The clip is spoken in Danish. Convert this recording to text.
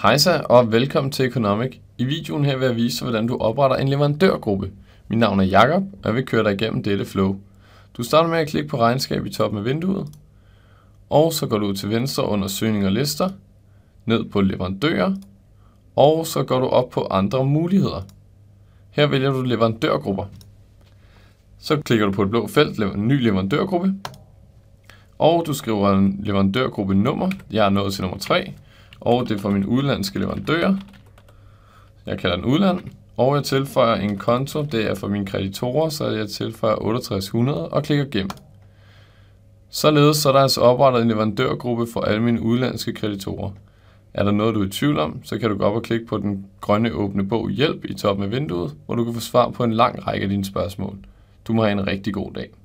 Hejsa og velkommen til Economic. I videoen her vil jeg vise dig, hvordan du opretter en leverandørgruppe. Mit navn er Jakob, og jeg vil køre dig igennem dette flow. Du starter med at klikke på regnskab i toppen af vinduet, og så går du til venstre under søgning og lister, ned på leverandører, og så går du op på andre muligheder. Her vælger du leverandørgrupper. Så klikker du på et blå felt, ny leverandørgruppe, og du skriver en leverandørgruppe nummer. Jeg er nået til nummer 3, og det er for min udenlandske leverandør. Jeg kalder den udland, og jeg tilføjer en konto, det er for mine kreditorer, så jeg tilføjer 6800 og klikker gennem. Således så er der altså oprettet en leverandørgruppe for alle mine udenlandske kreditorer. Er der noget, du er i tvivl om, så kan du gå op og klikke på den grønne åbne bog Hjælp i toppen af vinduet, hvor du kan få svar på en lang række af dine spørgsmål. Du må have en rigtig god dag.